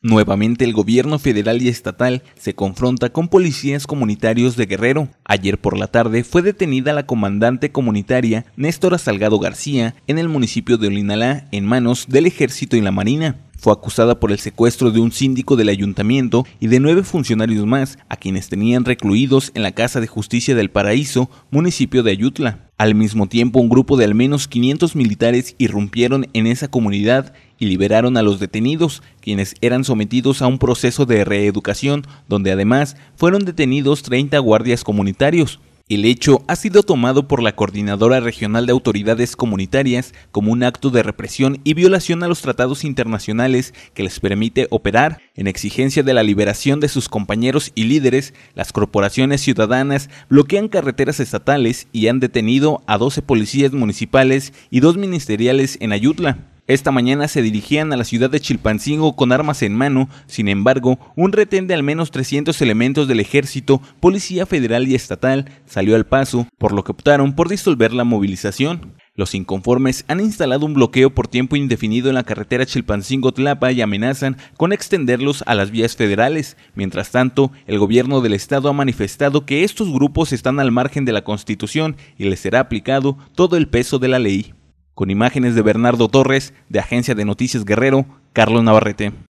Nuevamente el gobierno federal y estatal se confronta con policías comunitarios de Guerrero. Ayer por la tarde fue detenida la comandante comunitaria Néstora Salgado García en el municipio de Olinalá en manos del ejército y la marina. Fue acusada por el secuestro de un síndico del ayuntamiento y de nueve funcionarios más, a quienes tenían recluidos en la Casa de Justicia del Paraíso, municipio de Ayutla. Al mismo tiempo, un grupo de al menos 500 militares irrumpieron en esa comunidad y liberaron a los detenidos, quienes eran sometidos a un proceso de reeducación, donde además fueron detenidos 30 guardias comunitarios. El hecho ha sido tomado por la Coordinadora Regional de Autoridades Comunitarias como un acto de represión y violación a los tratados internacionales que les permite operar en exigencia de la liberación de sus compañeros y líderes. Las corporaciones ciudadanas bloquean carreteras estatales y han detenido a 12 policías municipales y dos ministeriales en Ayutla. Esta mañana se dirigían a la ciudad de Chilpancingo con armas en mano, sin embargo, un retén de al menos 300 elementos del ejército, policía federal y estatal salió al paso, por lo que optaron por disolver la movilización. Los inconformes han instalado un bloqueo por tiempo indefinido en la carretera Chilpancingo-Tlapa y amenazan con extenderlos a las vías federales. Mientras tanto, el gobierno del estado ha manifestado que estos grupos están al margen de la Constitución y les será aplicado todo el peso de la ley con imágenes de Bernardo Torres, de Agencia de Noticias Guerrero, Carlos Navarrete.